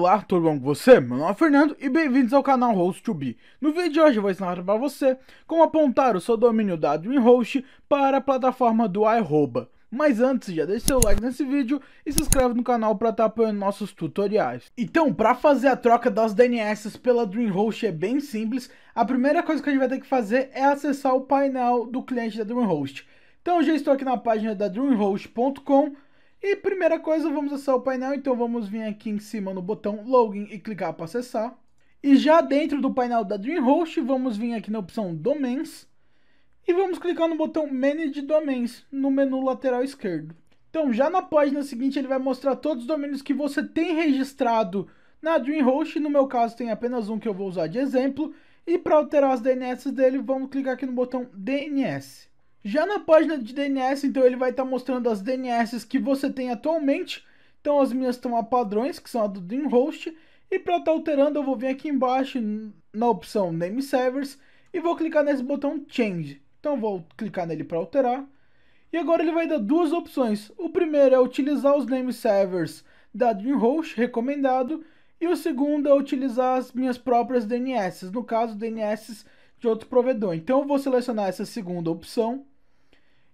Olá, tudo bom com você? Meu nome é Fernando e bem-vindos ao canal Host2B. No vídeo de hoje eu vou ensinar para você como apontar o seu domínio dado em host para a plataforma do iRoba. Mas antes, já deixa seu like nesse vídeo e se inscreve no canal para estar apoiando nossos tutoriais. Então, para fazer a troca das DNS pela DreamHost é bem simples. A primeira coisa que a gente vai ter que fazer é acessar o painel do cliente da DreamHost. Então, já estou aqui na página da dreamhost.com.br e primeira coisa, vamos acessar o painel, então vamos vir aqui em cima no botão Login e clicar para acessar. E já dentro do painel da DreamHost, vamos vir aqui na opção Domains e vamos clicar no botão Manage Domains no menu lateral esquerdo. Então já na página seguinte ele vai mostrar todos os domínios que você tem registrado na DreamHost, no meu caso tem apenas um que eu vou usar de exemplo, e para alterar as DNS dele, vamos clicar aqui no botão DNS. Já na página de DNS, então ele vai estar tá mostrando as DNS que você tem atualmente. Então as minhas estão a padrões, que são a do DreamHost. E para estar tá alterando, eu vou vir aqui embaixo na opção Name Servers e vou clicar nesse botão Change. Então vou clicar nele para alterar. E agora ele vai dar duas opções. O primeiro é utilizar os name servers da DreamHost, recomendado. E o segundo é utilizar as minhas próprias DNS, no caso DNS de outro provedor. Então eu vou selecionar essa segunda opção.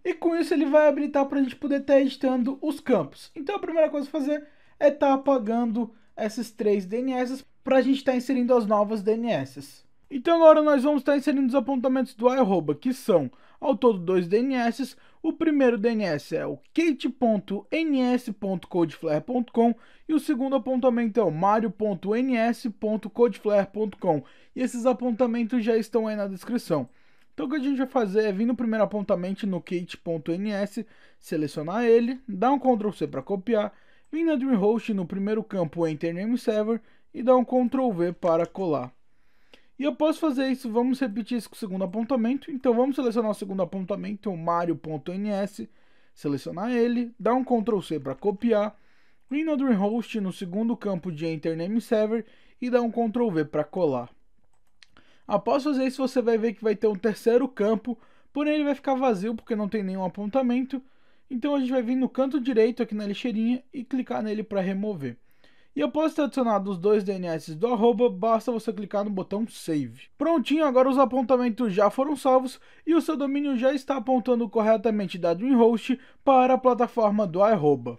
E com isso ele vai habilitar para a gente poder estar editando os campos. Então a primeira coisa a fazer é estar tá apagando esses três DNS para a gente estar tá inserindo as novas DNS. Então agora nós vamos estar tá inserindo os apontamentos do arroba, que são ao todo dois DNS. O primeiro DNS é o kate.ns.codeflare.com e o segundo apontamento é o mario.ns.codeflare.com. E esses apontamentos já estão aí na descrição. Então o que a gente vai fazer é vir no primeiro apontamento no kit.ns, selecionar ele, dar um Ctrl C para copiar, vir na Dreamhost no primeiro campo Enter Name Server e dar um Ctrl V para colar. E eu posso fazer isso, vamos repetir isso com o segundo apontamento, então vamos selecionar o segundo apontamento, o mario.ns, selecionar ele, dar um Ctrl C para copiar, vir na Dreamhost no segundo campo de Enter Name Server e dar um Ctrl V para colar. Após fazer isso, você vai ver que vai ter um terceiro campo, porém ele vai ficar vazio porque não tem nenhum apontamento. Então a gente vai vir no canto direito aqui na lixeirinha e clicar nele para remover. E após ter adicionado os dois DNS do arroba, basta você clicar no botão Save. Prontinho, agora os apontamentos já foram salvos e o seu domínio já está apontando corretamente da DreamHost para a plataforma do arroba.